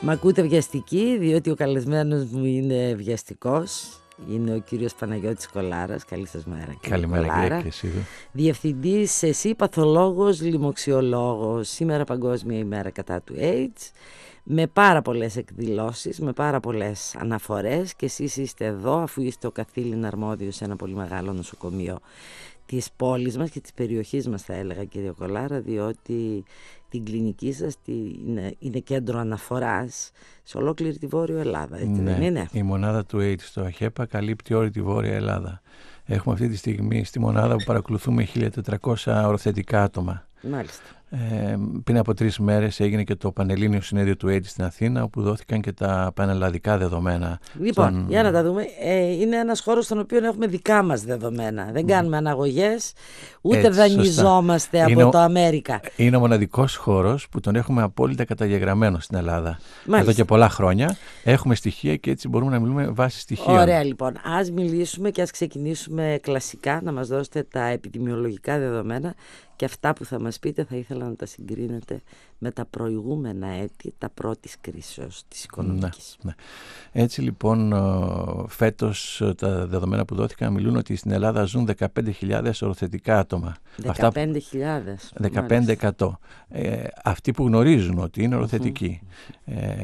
Μ' ακούτε βιαστική, διότι ο καλεσμένος μου είναι βιαστικός. Είναι ο κύριος Παναγιώτης Κολάρας. Καλή σας μέρα κύριε Καλημέρα Κολάρα. και εσύ. Ε. Διευθυντής, εσύ παθολόγος, λοιμοξιολόγος. Σήμερα παγκόσμια ημέρα κατά του AIDS. Με πάρα πολλές εκδηλώσεις, με πάρα πολλές αναφορές και εσείς είστε εδώ αφού είστε ο καθήλυν αρμόδιος σε ένα πολύ μεγάλο νοσοκομείο της πόλης μας και της περιοχής μας θα έλεγα κύριε Κολάρα διότι την κλινική σας είναι, είναι, κέντρο αναφοράς σε ολόκληρη τη Βόρεια Ελλάδα, έτσι ναι, δεν είναι. Η μονάδα του AIDS στο ΑΧΕΠΑ καλύπτει όλη τη Βόρεια Ελλάδα. Έχουμε αυτή τη στιγμή στη μονάδα που παρακολουθούμε 1.400 οροθετικά άτομα. Μάλιστα. Ε, πριν από τρεις μέρες έγινε και το Πανελλήνιο Συνέδριο του AIDS στην Αθήνα όπου δόθηκαν και τα πανελλαδικά δεδομένα. Λοιπόν, στον... για να τα δούμε. Ε, είναι ένας χώρος στον οποίο έχουμε δικά μας δεδομένα. Δεν κάνουμε αναγωγές. ούτε Έτσι, δανειζόμαστε από είναι το Αμέρικα. Είναι ο μοναδικός χώρος που τον έχουμε απόλυτα καταγεγραμμένο στην Ελλάδα. Μάλιστα. Εδώ και πολλά χρόνια έχουμε στοιχεία και έτσι μπορούμε να μιλούμε βάσει στοιχείων. Ωραία λοιπόν. ας μιλήσουμε και ας ξεκινήσουμε κλασικά να μας δώσετε τα επιδημιολογικά δεδομένα και αυτά που θα μας πείτε θα ήθελα ήθελα να τα συγκρίνετε με τα προηγούμενα έτη, τα πρώτης κρίσεως της οικονομικής. Ναι, ναι. Έτσι λοιπόν ε, φέτος ε, τα δεδομένα που δόθηκαν μιλούν ότι στην Ελλάδα ζουν 15.000 οροθετικά άτομα. 15.000. 15%. 15%. αυτοί που γνωρίζουν ότι είναι ε,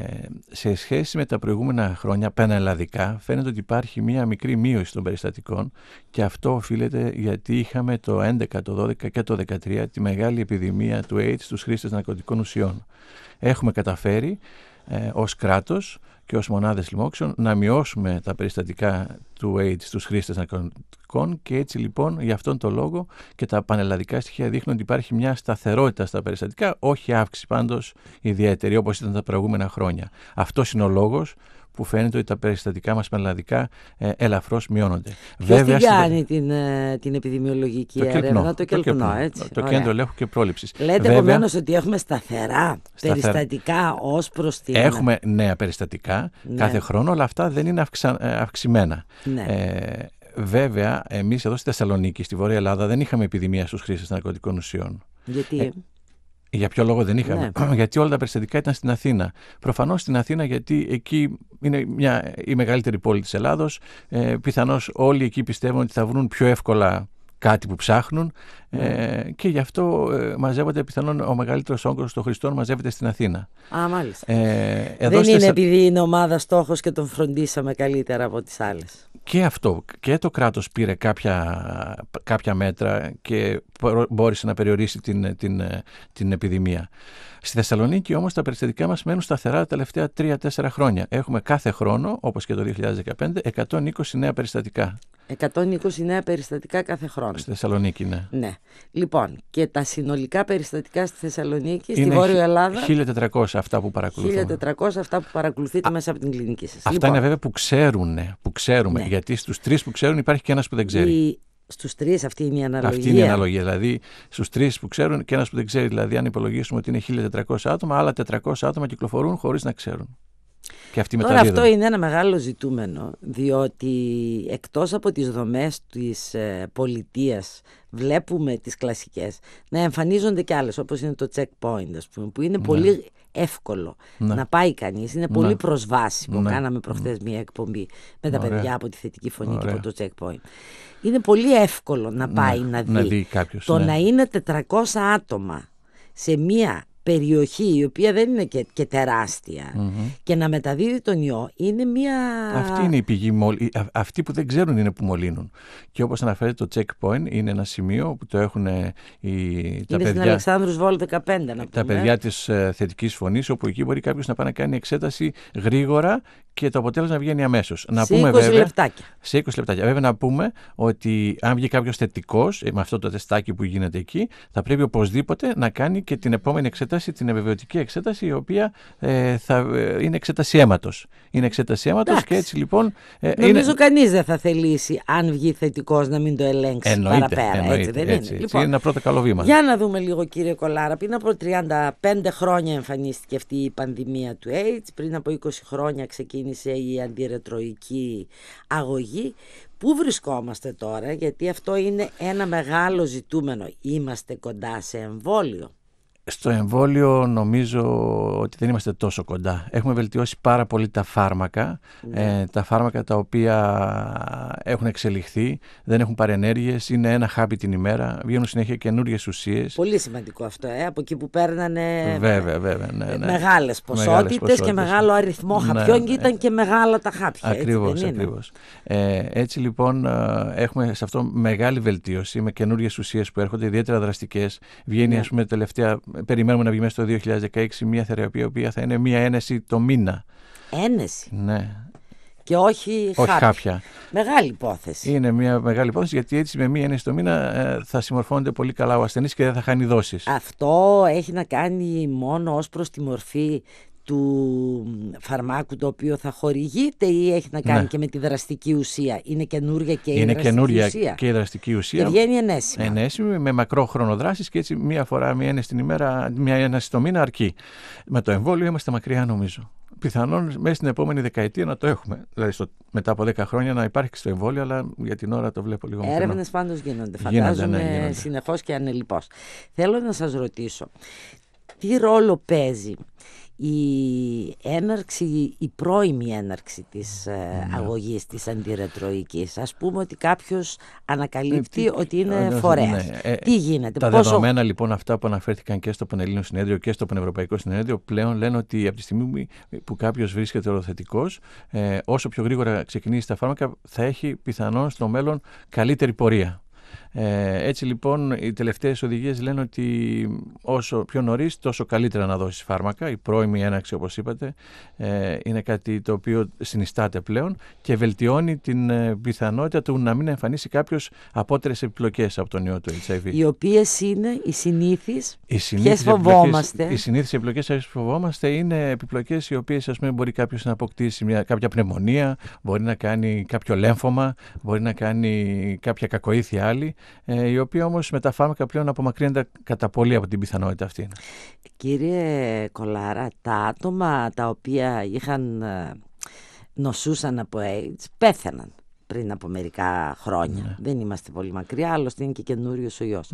σε σχέση με τα προηγούμενα χρόνια, πανελλαδικά, φαίνεται ότι υπάρχει μία μικρή μείωση των περιστατικών και αυτό οφείλεται γιατί είχαμε το 11, το 12 και το 13 τη μεγάλη επιδημία του AIDS, τους χρήστες ναρκωτικών Έχουμε καταφέρει ε, ως κράτος και ως μονάδες λοιμόξεων να μειώσουμε τα περιστατικά του AIDS στους χρήστες ναρκωτικών και έτσι λοιπόν για αυτόν τον λόγο και τα πανελλαδικά στοιχεία δείχνουν ότι υπάρχει μια σταθερότητα στα περιστατικά, όχι αύξηση πάντως ιδιαίτερη όπως ήταν τα προηγούμενα χρόνια. Αυτός είναι ο λόγος που φαίνεται ότι τα περιστατικά μας μελλαδικά ε, ελαφρώς μειώνονται. Ποιος Βέβαια, την κάνει την, την επιδημιολογική το έρευνα, το κελπνό, έτσι. Το, κέντρο ελέγχου και πρόληψης. Λέτε επομένως ότι έχουμε σταθερά, σταθερά. περιστατικά ως προς την... Έχουμε νέα περιστατικά ναι. κάθε χρόνο, αλλά αυτά δεν είναι αυξα... Ε, αυξημένα. Ναι. Ε, Βέβαια, εμείς εδώ στη Θεσσαλονίκη, στη Βόρεια Ελλάδα, δεν είχαμε επιδημία στους χρήστες ναρκωτικών ουσιών. Γιατί? Ε, για ποιο λόγο δεν είχαμε. Ναι. γιατί όλα τα περιστατικά ήταν στην Αθήνα. Προφανώς στην Αθήνα, γιατί εκεί είναι μια, η μεγαλύτερη πόλη της Ελλάδος. Ε, Πιθανώς όλοι εκεί πιστεύουν ότι θα βρουν πιο εύκολα κάτι που ψάχνουν ναι. ε, και γι' αυτό ε, μαζεύονται πιθανόν ο μεγαλύτερος όγκος των χρηστών μαζεύεται στην Αθήνα. Α, μάλιστα. Ε, Δεν είναι επειδή είναι ομάδα στόχος και τον φροντίσαμε καλύτερα από τις άλλες και αυτό και το κράτος πήρε κάποια, κάποια μέτρα και μπόρεσε να περιορίσει την, την, την επιδημία. Στη Θεσσαλονίκη όμως τα περιστατικά μας μένουν σταθερά τα τελευταία 3-4 χρόνια. Έχουμε κάθε χρόνο, όπως και το 2015, 120 νέα περιστατικά. 120 νέα περιστατικά κάθε χρόνο. Στη Θεσσαλονίκη, ναι. ναι. Λοιπόν, και τα συνολικά περιστατικά στη Θεσσαλονίκη, Είναι στη Βόρεια Ελλάδα. 1400 αυτά που παρακολουθείτε. 1400 αυτά που παρακολουθείτε Α, μέσα από την κλινική σας. Αυτά λοιπόν. είναι βέβαια που ξέρουν, που ξέρουμε. Ναι. Γιατί στους τρεις που ξέρουν υπάρχει και ένας που δεν ξέρει. Στους τρεις αυτή είναι η αναλογία. Αυτή είναι η αναλογία. Δηλαδή, στους τρεις που ξέρουν και ένας που δεν ξέρει. Δηλαδή, αν υπολογίσουμε ότι είναι 1.400 άτομα, άλλα 400 άτομα κυκλοφορούν χωρίς να ξέρουν. Και Τώρα αυτό είναι ένα μεγάλο ζητούμενο, διότι εκτός από τις δομές της ε, πολιτείας βλέπουμε τις κλασικές να εμφανίζονται και άλλες όπως είναι το checkpoint ας πούμε, που είναι ναι. πολύ εύκολο ναι. να πάει κανείς, είναι πολύ ναι. προσβάσιμο. Κάναμε προχθές μια εκπομπή με τα παιδιά από τη θετική φωνή και από το checkpoint. Είναι πολύ εύκολο να πάει να δει. Να δει κάποιος, το να είναι 400 άτομα σε μια περιοχή η οποία δεν είναι και, τεραστια και να μεταδίδει τον ιό είναι μια... Αυτή είναι η πηγή, αυτοί που δεν ξέρουν είναι που μολύνουν. Και όπως αναφέρεται το checkpoint είναι ένα σημείο που το έχουν οι, τα παιδιά... Είναι στην Αλεξάνδρους Βόλ 15 να πούμε. Τα παιδιά της ε, θετικής φωνής όπου εκεί μπορεί κάποιος να πάει να κάνει εξέταση γρήγορα και το αποτέλεσμα βγαίνει αμέσως. Να πούμε 20 βέβαια. Λεπτάκια. Σε 20 λεπτάκια. Βέβαια να πούμε ότι αν βγει κάποιος θετικός ε, με αυτό το τεστάκι που γίνεται εκεί, θα πρέπει οπωσδήποτε να κάνει και την επόμενη εξέταση, την επιβεβαιωτική εξέταση, η οποία ε, θα, ε, είναι εξέταση αίματος. Είναι εξέταση αίματος και έτσι λοιπόν. Ε, Νομίζω είναι... κανείς δεν θα θελήσει, αν βγει θετικός, να μην το ελέγξει εννοείται, παραπέρα. Εννοείται, έτσι, δεν έτσι, είναι. Λοιπόν, είναι ένα πρώτο καλό βήμα. Για να δούμε λίγο, κύριε Κολάρα. Πριν από 35 χρόνια εμφανίστηκε αυτή η πανδημία του AIDS, πριν από 20 χρόνια ξεκίνησε ξεκίνησε η αντιρετροϊκή αγωγή. Πού βρισκόμαστε τώρα, γιατί αυτό είναι ένα μεγάλο ζητούμενο. Είμαστε κοντά σε εμβόλιο στο εμβόλιο νομίζω ότι δεν είμαστε τόσο κοντά. Έχουμε βελτιώσει πάρα πολύ τα φάρμακα, ναι. ε, τα φάρμακα τα οποία έχουν εξελιχθεί, δεν έχουν παρενέργειες, είναι ένα χάπι την ημέρα, βγαίνουν συνέχεια καινούριες ουσίες. Πολύ σημαντικό αυτό, ε, από εκεί που παίρνανε βέβαια, βέβαια, ναι, ναι. μεγάλες ποσότητες, μεγάλες ποσότητες. και μεγάλο αριθμό ναι, χαπιών ναι, και ήταν και μεγάλα τα χάπια. Ακριβώς, έτσι, ακριβώς. Ε, έτσι λοιπόν ε, έχουμε σε αυτό μεγάλη βελτίωση με καινούριες ουσίες που έρχονται, ιδιαίτερα δραστικές. Βγαίνει ναι. ας πούμε τελευταία περιμένουμε να βγει μέσα στο 2016 μια θεραπεία η οποία θα είναι μια ένεση το μήνα. Ένεση. Ναι. Και όχι, χάπια. Μεγάλη υπόθεση. Είναι μια μεγάλη υπόθεση γιατί έτσι με μία ένεση το μήνα ε, θα συμμορφώνεται πολύ καλά ο ασθενής και δεν θα χάνει δόσεις. Αυτό έχει να κάνει μόνο ως προς τη μορφή του φαρμάκου το οποίο θα χορηγείται ή έχει να κάνει ναι. και με τη δραστική ουσία. Είναι καινούρια και η δραστική ουσία. Είναι και η δραστική ουσία. Και βγαίνει ενέσιμη. Ενέσιμη με μακρό δράσης και έτσι μία φορά, μία ένα στην ημέρα, μία ένα στο μήνα αρκεί. Με το εμβόλιο είμαστε μακριά νομίζω. Πιθανόν μέσα στην επόμενη δεκαετία να το έχουμε. Δηλαδή στο, μετά από 10 χρόνια να υπάρχει στο εμβόλιο, αλλά για την ώρα το βλέπω λίγο μακριά. Έρευνες πάντως γίνονται, ναι, φαντάζομαι, ναι, συνεχώς και ανελειπώς. Θέλω να σας ρωτήσω, τι ρόλο παίζει η έναρξη, η πρώιμη έναρξη της ε, ναι. αγωγής της αντιρετροϊκής. Ας πούμε ότι κάποιος ανακαλύπτει ε, ότι είναι ε, ναι, φορέας. Ναι, τι γίνεται. Τα δεδομένα λοιπόν αυτά που αναφέρθηκαν και στο Πανελλήνιο Συνέδριο και στο Πανευρωπαϊκό Συνέδριο πλέον λένε ότι από τη στιγμή που κάποιος βρίσκεται οροθετικός ε, όσο πιο γρήγορα ξεκινήσει τα φάρμακα θα έχει πιθανόν στο μέλλον καλύτερη πορεία. Ε, έτσι λοιπόν οι τελευταίες οδηγίες λένε ότι όσο πιο νωρίς τόσο καλύτερα να δώσεις φάρμακα. Η πρώιμη έναξη όπως είπατε ε, είναι κάτι το οποίο συνιστάται πλέον και βελτιώνει την ε, πιθανότητα του να μην εμφανίσει κάποιος απότερες επιπλοκές από τον ιό του HIV. Οι οποίες είναι οι συνήθεις, οι συνήθεις ποιες φοβόμαστε. Οι συνήθεις επιπλοκές που φοβόμαστε είναι επιπλοκές οι οποίες ας μπορεί κάποιος να αποκτήσει μια, κάποια πνευμονία, μπορεί να κάνει κάποιο λέμφωμα, μπορεί να κάνει κάποια κακοήθεια άλλη. Ε, η οποία όμως με τα φάρμακα πλέον απομακρύνεται κατά πολύ από την πιθανότητα αυτή. Κύριε Κολάρα, τα άτομα τα οποία είχαν ε, νοσούσαν από AIDS πέθαναν πριν από μερικά χρόνια. Ναι. Δεν είμαστε πολύ μακριά, άλλωστε είναι και καινούριος ο ιός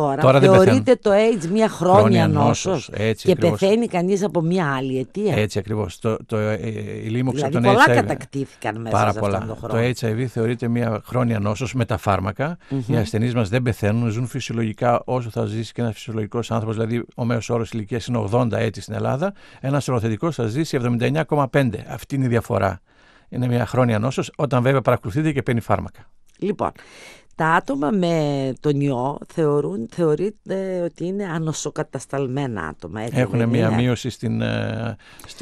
τώρα, θεωρείται το AIDS μια χρόνια, νόσο και ακριβώς. πεθαίνει κανείς από μια άλλη αιτία. Έτσι ακριβώς. Το, το, ε, ε, δηλαδή, πολλά HIV, κατακτήθηκαν μέσα πάρα σε αυτόν τον χρόνο. Το HIV θεωρείται μια χρόνια νόσος με τα φάρμακα. Mm-hmm. Οι ασθενείς μας δεν πεθαίνουν, ζουν φυσιολογικά όσο θα ζήσει και ένας φυσιολογικός άνθρωπος. Δηλαδή ο μέσος όρος ηλικίας είναι 80 έτη στην Ελλάδα. Ένας οροθετικός θα ζήσει 79,5. Αυτή είναι η διαφορά. Είναι μια χρόνια νόσος, όταν βέβαια παρακολουθείται και παίρνει φάρμακα. Λοιπόν, τα άτομα με τον ιό θεωρούν, θεωρείται ότι είναι ανοσοκατασταλμένα άτομα. έχουν μία μείωση στην, ε,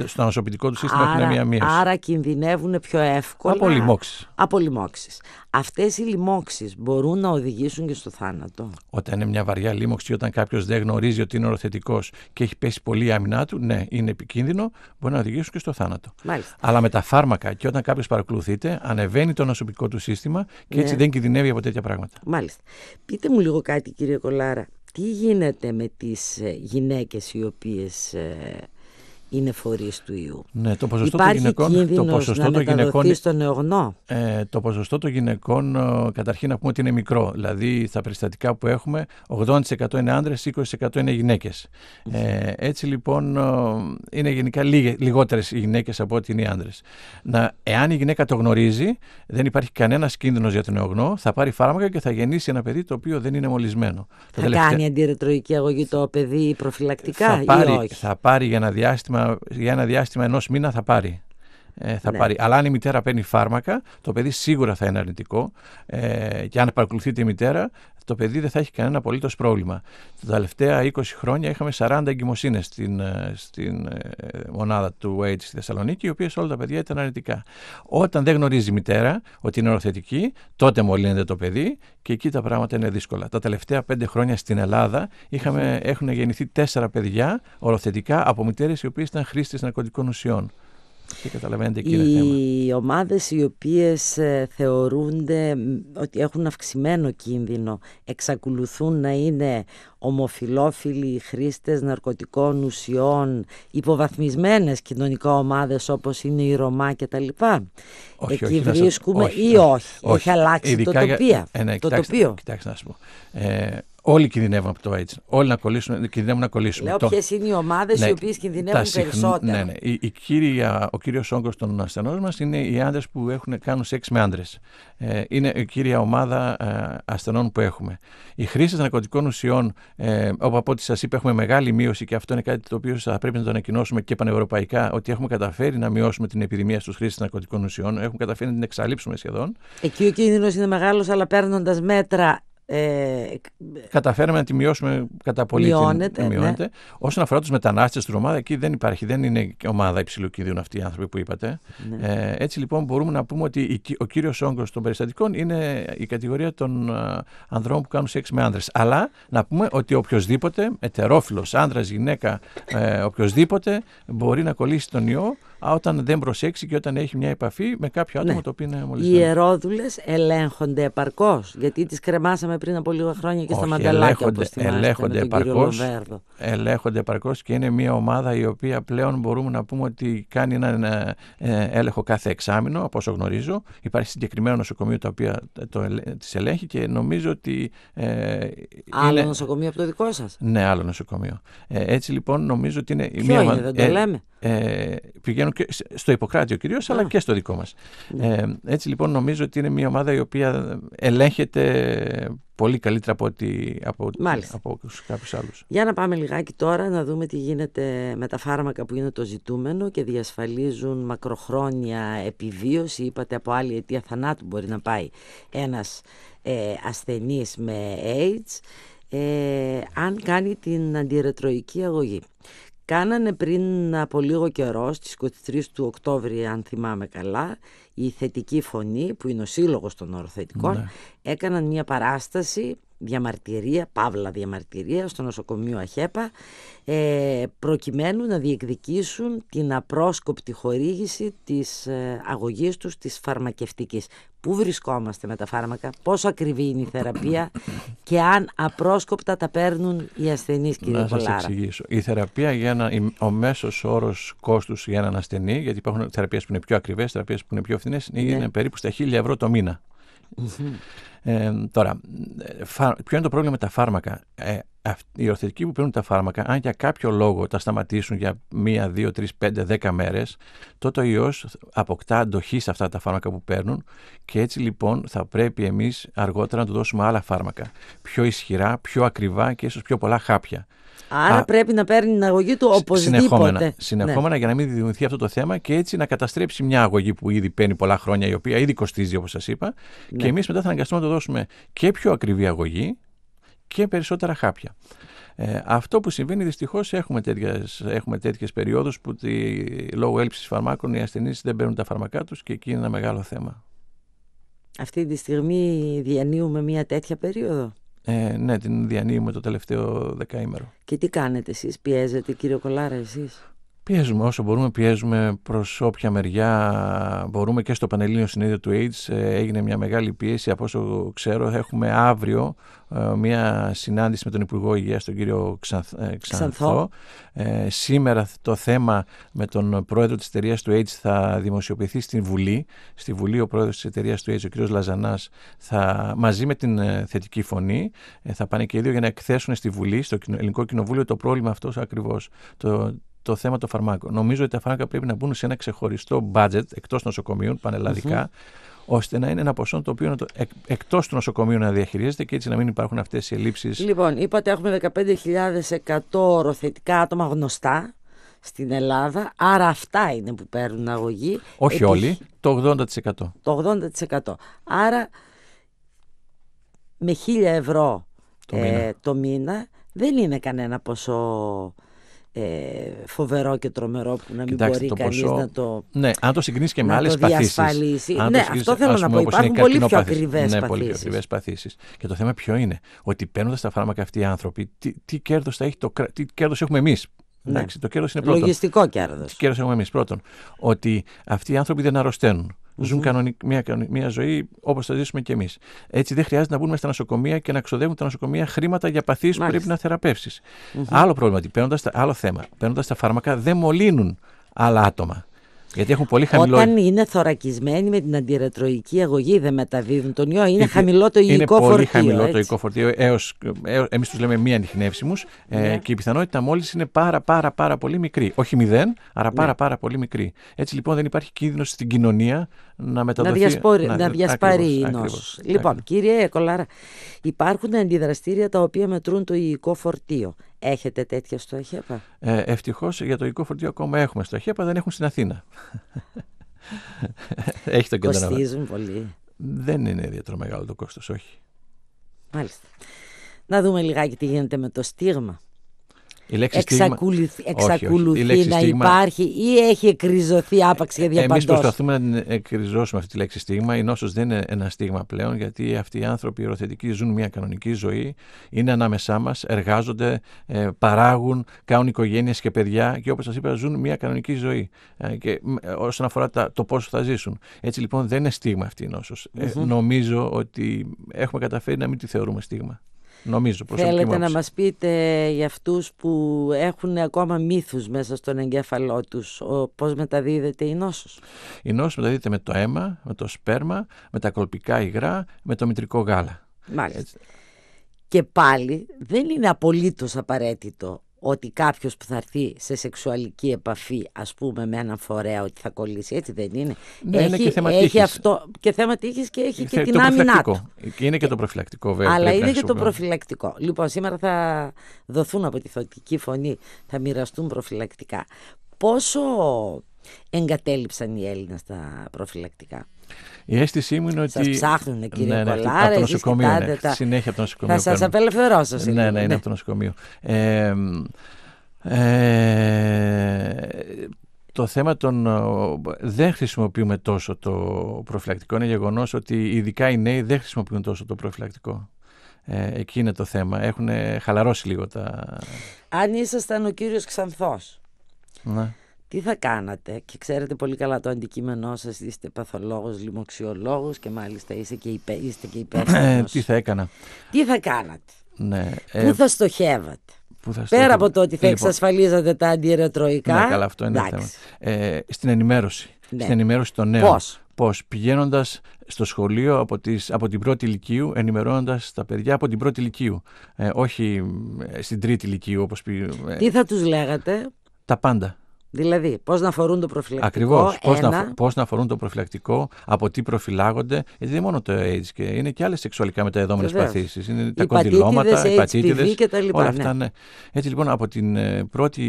στο ανοσοποιητικό του σύστημα, άρα, μία κινδυνεύουν πιο εύκολα. Από λοιμώξεις. Από Αυτές οι λοιμώξεις μπορούν να οδηγήσουν και στο θάνατο. Όταν είναι μια βαριά λοιμώξη, όταν κάποιος δεν γνωρίζει ότι είναι οροθετικός και έχει πέσει πολύ η άμυνά του, ναι, είναι επικίνδυνο, μπορεί να οδηγήσουν και στο θάνατο. Μάλιστα. Αλλά με τα φάρμακα και όταν κάποιος παρακολουθείται, ανεβαίνει το ανοσοποιητικό του σύστημα και έτσι ναι. δεν κινδυνεύει από τέτοια πράγματα. Μάλιστα. Πείτε μου λίγο κάτι κύριε Κολάρα. Τι γίνεται με τις ε, γυναίκες οι οποίες ε, είναι φορείς του ιού. Ναι, το ποσοστό Υπάρχει των γυναικών. το ποσοστό να των γυναικών. Στον νεογνώ. Ε, το ποσοστό των γυναικών, ε, καταρχήν να πούμε ότι είναι μικρό. Δηλαδή, στα περιστατικά που έχουμε, 80% είναι άντρε, 20% είναι γυναίκες. Ε, έτσι λοιπόν, ε, είναι γενικά λιγότερες οι γυναίκες από ότι είναι οι άντρε. Εάν η γυναίκα το γνωρίζει, δεν υπάρχει κανένας κίνδυνος για τον νεογνώ θα πάρει φάρμακα και θα γεννήσει ένα παιδί το οποίο δεν είναι μολυσμένο. Θα, κάνει αντιρετροϊκή αγωγή το παιδί προφυλακτικά θα πάρει, ή όχι. Θα πάρει για ένα διάστημα για ένα διάστημα ενός μήνα θα πάρει ε, θα ναι. πάρει. Αλλά αν η μητέρα παίρνει φάρμακα, το παιδί σίγουρα θα είναι αρνητικό ε, και αν παρακολουθείται η μητέρα, το παιδί δεν θα έχει κανένα απολύτως πρόβλημα. Τα τελευταία 20 χρόνια είχαμε 40 εγκυμοσύνες στην, ε, στην ε, μονάδα του AIDS στη Θεσσαλονίκη, οι οποίες όλα τα παιδιά ήταν αρνητικά. Όταν δεν γνωρίζει η μητέρα ότι είναι οροθετική, τότε μολύνεται το παιδί και εκεί τα πράγματα είναι δύσκολα. Τα τελευταία 5 χρόνια στην Ελλάδα είχαμε, έχουν γεννηθεί 4 παιδιά οροθετικά από μητέρες οι οποίες ήταν χρήστες ναρκωτικών ουσιών οι θέμα. Οι ομάδες οι οποίες ε, θεωρούνται ότι έχουν αυξημένο κίνδυνο εξακολουθούν να είναι ομοφιλόφιλοι χρήστες ναρκωτικών ουσιών, υποβαθμισμένες κοινωνικά ομάδες όπως είναι η Ρωμά και Εκεί βρίσκουμε ή όχι. όχι. Έχει αλλάξει Ειδικά το ε, ναι, τοπίο. κοιτάξτε, να σου πω. Ε, Όλοι κινδυνεύουν από το AIDS. Όλοι να κολλήσουν, κινδυνεύουν να κολλήσουν. Λέω ποιες είναι οι ομάδες ναι, οι οποίες κινδυνεύουν περισσότερο. Ναι, ναι. Η, η κύρια, ο κύριος όγκος των ασθενών μας είναι οι άντρες που έχουν, κάνουν σεξ με άντρες. Ε, είναι η κύρια ομάδα ε, ασθενών που έχουμε. Οι χρήσει ναρκωτικών ουσιών, ε, όπου από ό,τι σας είπα, έχουμε μεγάλη μείωση και αυτό είναι κάτι το οποίο θα πρέπει να το ανακοινώσουμε και πανευρωπαϊκά, ότι έχουμε καταφέρει να μειώσουμε την επιδημία στους χρήσει ναρκωτικών ουσιών. Έχουμε καταφέρει να την εξαλείψουμε σχεδόν. Εκεί ο κίνδυνος είναι μεγάλος, αλλά παίρνοντας μέτρα ε, Καταφέραμε να τη μειώσουμε κατά πολύ. Μειώνεται. Ναι. Την, Όσον αφορά τους μετανάστες του ομάδα εκεί δεν υπάρχει, δεν είναι ομάδα υψηλού κινδύνου αυτοί οι άνθρωποι που είπατε. Ναι. Ε, έτσι λοιπόν μπορούμε να πούμε ότι ο κύριος όγκος των περιστατικών είναι η κατηγορία των ε, ανδρών που κάνουν σεξ με άνδρες. Αλλά να πούμε ότι οποιοδήποτε, ετερόφιλος άνδρας, γυναίκα, ε, οποιοδήποτε μπορεί να κολλήσει τον ιό όταν δεν προσέξει και όταν έχει μια επαφή με κάποιο άτομο ναι. το οποίο είναι μολυσμένο. Οι ιερόδουλε ελέγχονται επαρκώς. Γιατί τις κρεμάσαμε πριν από λίγα χρόνια και στα μαντελάκια που ελέγχονται με Ελέγχονται επαρκώ και είναι μια ομάδα η οποία πλέον μπορούμε να πούμε ότι κάνει έναν ε, ε, έλεγχο κάθε εξάμεινο, από όσο γνωρίζω. Υπάρχει συγκεκριμένο νοσοκομείο το οποίο το, τις ελέγχει και νομίζω ότι. Ε, άλλο είναι... νοσοκομείο από το δικό σας. Ναι, άλλο νοσοκομείο. Ε, έτσι λοιπόν νομίζω ότι είναι. Ποιο μία... δεν το ε, λέμε ε, πηγαίνουν και στο Ιπποκράτιο κυρίως, αλλά και στο δικό μας. Ναι. Ε, έτσι λοιπόν νομίζω ότι είναι μια ομάδα η οποία ελέγχεται πολύ καλύτερα από, από, από κάποιους άλλους. Για να πάμε λιγάκι τώρα να δούμε τι γίνεται με τα φάρμακα που είναι το ζητούμενο και διασφαλίζουν μακροχρόνια επιβίωση. Είπατε από άλλη αιτία θανάτου μπορεί να πάει ένας ε, ασθενής με AIDS. Ε, αν κάνει την αντιρετροϊκή αγωγή. Κάνανε πριν από λίγο καιρό, στις 23 του Οκτώβρη, αν θυμάμαι καλά, η Θετική Φωνή, που είναι ο σύλλογος των οροθετικών, ναι. έκαναν μια παράσταση διαμαρτυρία, παύλα διαμαρτυρία στο νοσοκομείο Αχέπα ε, προκειμένου να διεκδικήσουν την απρόσκοπτη χορήγηση της ε, αγωγής τους της φαρμακευτικής. Πού βρισκόμαστε με τα φάρμακα, πόσο ακριβή είναι η θεραπεία και αν απρόσκοπτα τα παίρνουν οι ασθενείς κύριε Να σας εξηγήσω. Η θεραπεία, για ο μέσος όρος κόστους για έναν ασθενή, γιατί υπάρχουν θεραπείες που είναι πιο ακριβές, θεραπείες που είναι πιο φθηνές, ναι. είναι περίπου στα 1000 ευρώ το μήνα τώρα, ποιο είναι το πρόβλημα με τα φάρμακα. Ε, οι υιοθετικοί που παίρνουν τα φάρμακα, αν για κάποιο λόγο τα σταματήσουν για μία, δύο, τρεις, πέντε, δέκα μέρες, τότε ο ιός αποκτά αντοχή σε αυτά τα φάρμακα που παίρνουν και έτσι λοιπόν θα πρέπει εμείς αργότερα να του δώσουμε άλλα φάρμακα. Πιο ισχυρά, πιο ακριβά και ίσως πιο πολλά χάπια. Άρα πρέπει να παίρνει την αγωγή του οπωσδήποτε. Συνεχόμενα, συνεχόμενα ναι. για να μην δημιουργηθεί αυτό το θέμα και έτσι να καταστρέψει μια αγωγή που ήδη παίρνει πολλά χρόνια, η οποία ήδη κοστίζει, όπως σας είπα. Ναι. Και εμείς μετά θα αναγκαστούμε να το δώσουμε και πιο ακριβή αγωγή και περισσότερα χάπια. Ε, αυτό που συμβαίνει δυστυχώς έχουμε τέτοιες έχουμε περιόδους που τη, λόγω έλλειψης φαρμάκων οι ασθενείς δεν παίρνουν τα φαρμακά τους και εκεί είναι ένα μεγάλο θέμα. Αυτή τη στιγμή διανύουμε μια τέτοια περίοδο. Ε, ναι, την διανύουμε το τελευταίο δεκαήμερο. Και τι κάνετε εσείς, πιέζετε κύριο Κολάρα εσείς. Πιέζουμε όσο μπορούμε, πιέζουμε προς όποια μεριά μπορούμε και στο Πανελλήνιο Συνέδριο του AIDS. Ε, έγινε μια μεγάλη πίεση. Από όσο ξέρω, έχουμε αύριο ε, μια συνάντηση με τον Υπουργό Υγείας, τον κύριο ε, Ξανθό. σήμερα το θέμα με τον πρόεδρο της εταιρείας του AIDS θα δημοσιοποιηθεί στην Βουλή. Στη Βουλή, ο πρόεδρος της εταιρείας του AIDS, ο κύριος Λαζανάς, μαζί με την θετική φωνή, θα πάνε και οι δύο για να εκθέσουν στη Βουλή, στο Ελληνικό Κοινοβούλιο, το πρόβλημα αυτός ακριβώς το θέμα των φαρμάκων. Νομίζω ότι τα φάρμακα πρέπει να μπουν σε ένα ξεχωριστό budget εκτός νοσοκομείων ώστε να είναι ένα ποσό το οποίο το, εκ, εκτός του νοσοκομείου να διαχειρίζεται και έτσι να μην υπάρχουν αυτές οι ελλείψεις. Λοιπόν, είπατε έχουμε 15.100 οροθετικά άτομα γνωστά στην Ελλάδα, άρα αυτά είναι που παίρνουν αγωγή. Όχι όλοι, το 80%. Το 80%. Άρα με 1.000 ευρώ το, μήνα. Ε, το μήνα δεν είναι κανένα ποσό ε, φοβερό και τρομερό που να μην Κοιτάξτε μπορεί κανείς ποσό... να το. Ναι, αν το συγκρίνεις και με άλλες παθήσεις. Ναι, αυτό θέλω να πω. Υπάρχουν ναι, πολύ πιο ακριβές ναι, παθήσει. Και το θέμα ποιο είναι, ότι παίρνοντας τα φάρμακα αυτοί οι άνθρωποι, τι, τι κέρδος θα έχει το τι κέρδος έχουμε εμείς. Ναι. Το κέρδος είναι πρώτον. Λογιστικό κέρδος. Τι κέρδος έχουμε εμείς. Πρώτον, ότι αυτοί οι άνθρωποι δεν αρρωσταίνουν. Ζουν μια, ζωή όπως θα ζήσουμε κι εμείς. Έτσι, δεν χρειάζεται να μπουν στα νοσοκομεία και να ξοδεύουν τα νοσοκομεία χρήματα για παθείς που πρέπει να θεραπεύσεις. Mm-hmm. Άλλο πρόβλημα, άλλο θέμα. Παίρνοντας τα φάρμακα, δεν μολύνουν άλλα άτομα. Γιατί έχουν πολύ χαμηλό. Όταν είναι θωρακισμένοι με την αντιρετροϊκή αγωγή, δεν μεταδίδουν τον ιό. Είναι χαμηλό το υλικό φορτίο. Είναι πολύ χαμηλό το υλικό φορτίο. Εμείς τους λέμε μη ανιχνεύσιμους. Ε, ναι. και η πιθανότητα μόλις είναι πάρα, πάρα, πάρα πολύ μικρή. Όχι μηδέν, αλλά ναι. πάρα, πάρα πολύ μικρή. Έτσι λοιπόν δεν υπάρχει κίνδυνος στην κοινωνία να μεταδοθεί. Να, διασπορεί, να, να διασπαρεί η νόσος. Λοιπόν, κύριε Κολάρα, υπάρχουν αντιδραστήρια τα οποία μετρούν το υλικό φορτίο. Έχετε τέτοια στο ΧΕΠΑ. Ε, Ευτυχώς για το οικό φορτίο ακόμα έχουμε στο ΧΕΠΑ, δεν έχουν στην Αθήνα. Έχει τον κεντρικό. Κοστίζουν πολύ. Δεν είναι ιδιαίτερο μεγάλο το κόστος, όχι. Μάλιστα. Να δούμε λιγάκι τι γίνεται με το στίγμα. Η Εξακολουθεί Η λέξη να υπάρχει ή έχει εκριζωθεί άπαξ για διαπαντός. Εμείς προσπαθούμε να την εκριζώσουμε αυτή τη λέξη στίγμα. Η νόσος δεν είναι ένα στίγμα πλέον γιατί αυτοί οι άνθρωποι υιοθετικοί ζουν μια κανονική ζωή, είναι ανάμεσά μας, εργάζονται, ε, παράγουν, κάνουν οικογένειες και παιδιά και όπως σας είπα ζουν μια κανονική ζωή ε, και ε, όσον αφορά το πόσο θα ζήσουν. Έτσι λοιπόν δεν είναι στίγμα αυτή η νοσος νομίζω ότι έχουμε καταφέρει να μην τη θεωρούμε στίγμα. Νομίζω Θέλετε να μας πείτε για αυτούς που έχουν ακόμα μύθους μέσα στον εγκέφαλό τους πώς μεταδίδεται η νόσος. Η νόσος μεταδίδεται με το αίμα, με το σπέρμα, με τα κολπικά υγρά, με το μητρικό γάλα. Μάλιστα. Και πάλι δεν είναι απολύτως απαραίτητο ότι κάποιος που θα έρθει σε σεξουαλική επαφή ας πούμε με έναν φορέα ότι θα κολλήσει έτσι δεν είναι ναι, έχει, είναι και θέμα έχει και θέμα τύχης και έχει και, και την άμυνά του είναι και το προφυλακτικό βέβαια αλλά είναι και το προφυλακτικό λοιπόν σήμερα θα δοθούν από τη θωτική φωνή θα μοιραστούν προφυλακτικά πόσο εγκατέλειψαν οι Έλληνες τα προφυλακτικά η αίσθησή μου είναι ότι. Σας ψάχνουν, κύριε ναι, ναι, από το νοσοκομείο. Ναι, τα... Συνέχεια από το νοσοκομείο. Θα σας απελευθερώσω, συνέχεια. Ναι, ναι, είναι ναι. από το νοσοκομείο. Ε, το θέμα των. Δεν χρησιμοποιούμε τόσο το προφυλακτικό. Είναι γεγονός ότι ειδικά οι νέοι δεν χρησιμοποιούν τόσο το προφυλακτικό. Ε, εκεί είναι το θέμα. Έχουν χαλαρώσει λίγο τα. Αν ήσασταν ο κύριος Ξανθός. Ναι τι θα κάνατε και ξέρετε πολύ καλά το αντικείμενό σας είστε παθολόγος, λοιμοξιολόγος και μάλιστα είστε και, υπε, είστε και υπεύθυνος. τι θα έκανα. Τι θα κάνατε. Ναι, ε, Που θα Πέρα στο... περα απο το λοιπόν, εξασφαλίζατε τα αντιερετροϊκά. Ναι, καλά, αυτό είναι θέμα. Ε, στην ενημέρωση. Ναι. Στην ενημέρωση των νέων. Πώς. Πώς πηγαίνοντας στο σχολείο από, τις, από την πρώτη ηλικίου, ενημερώνοντας τα παιδιά από την πρώτη ηλικίου. Ε, όχι ε, στην τρίτη ηλικίου όπως πει. Ε, τι θα τους λέγατε. Τα πάντα. Δηλαδή, πώς να φορούν το προφυλακτικό. Ακριβώς. Πώς να, πώς να φορούν το προφυλακτικό, από τι προφυλάγονται. Γιατί δεν είναι μόνο το AIDS, και είναι και άλλες σεξουαλικά μεταδεδόμενες παθήσεις. Είναι τα κονδυλώματα, οι πατήτηδε. Όλα ναι. αυτά, ναι. Έτσι λοιπόν, από την ε, πρώτη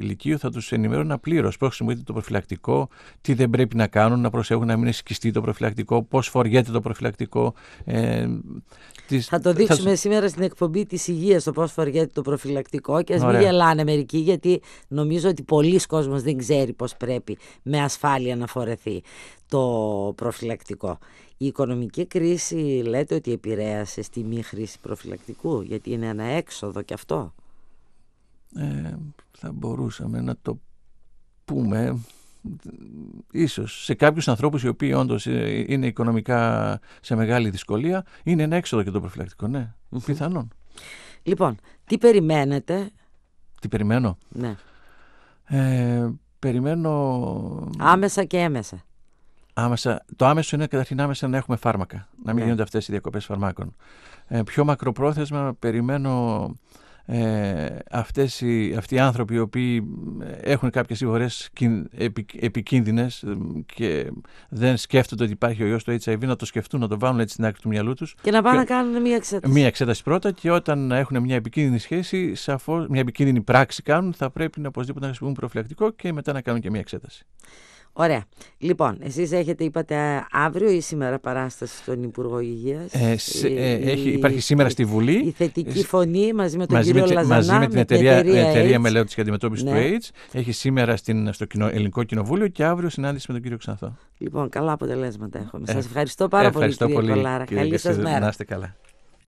ηλικία θα τους ενημερώνα πλήρω πώ χρησιμοποιείται το προφυλακτικό, τι δεν πρέπει να κάνουν, να προσέχουν να μην είναι σκιστεί το προφυλακτικό, πώς φοριέται το προφυλακτικό. Ε, τις, θα το δείξουμε σήμερα στην εκπομπή της υγείας το πώς φοριέται το προφυλακτικό και ας μην γελάνε μερικοί, γιατί νομίζω ότι πολλοί κόσμοι κόσμος δεν ξέρει πώς πρέπει με ασφάλεια να φορεθεί το προφυλακτικό. Η οικονομική κρίση λέτε ότι επηρέασε στη μη χρήση προφυλακτικού γιατί είναι ένα έξοδο και αυτό. Ε, θα μπορούσαμε να το πούμε ίσως σε κάποιους ανθρώπους οι οποίοι όντως ε, είναι οικονομικά σε μεγάλη δυσκολία είναι ένα έξοδο και το προφυλακτικό, ναι, πιθανόν. Λοιπόν, τι περιμένετε... Τι περιμένω? Ναι. Ε, περιμένω... Άμεσα και έμεσα. Άμεσα. Το άμεσο είναι καταρχήν άμεσα να έχουμε φάρμακα, να μην ναι. γίνονται αυτές οι διακοπές φαρμάκων. Ε, πιο μακροπρόθεσμα περιμένω ε, αυτές οι, αυτοί οι άνθρωποι οι οποίοι έχουν κάποιες επι, επικίνδυνες και δεν σκέφτονται ότι υπάρχει ο ιός του HIV να το σκεφτούν, να το βάλουν έτσι στην άκρη του μυαλού τους και να πάνε να κάνουν μια εξέταση. Μια εξέταση πρώτα και όταν έχουν μια επικίνδυνη σχέση, σαφώς, μια επικίνδυνη πράξη κάνουν, θα πρέπει να οπωσδήποτε να χρησιμοποιούν προφυλακτικό και μετά να κάνουν και μια εξέταση. Ωραία. Λοιπόν, εσείς έχετε, είπατε, αύριο ή σήμερα παράσταση στον Υπουργό Υγείας. Ε, ε, υπάρχει σήμερα στη Βουλή. Η θετική φωνή μαζί με τον μαζί κύριο με, Λαζανά. Μαζί με την εταιρεία, εταιρεία, εταιρεία μελέτη και αντιμετώπισης ναι. του AIDS. Έχει σήμερα στην, στο κοινο, Ελληνικό Κοινοβούλιο και αύριο συνάντηση με τον κύριο Ξανθό. Λοιπόν, καλά αποτελέσματα έχουμε. Ε, Σας ευχαριστώ πάρα ε, ευχαριστώ πολύ, κύριε Κολάρα. Καλή σας μέρα. Να είστε καλά.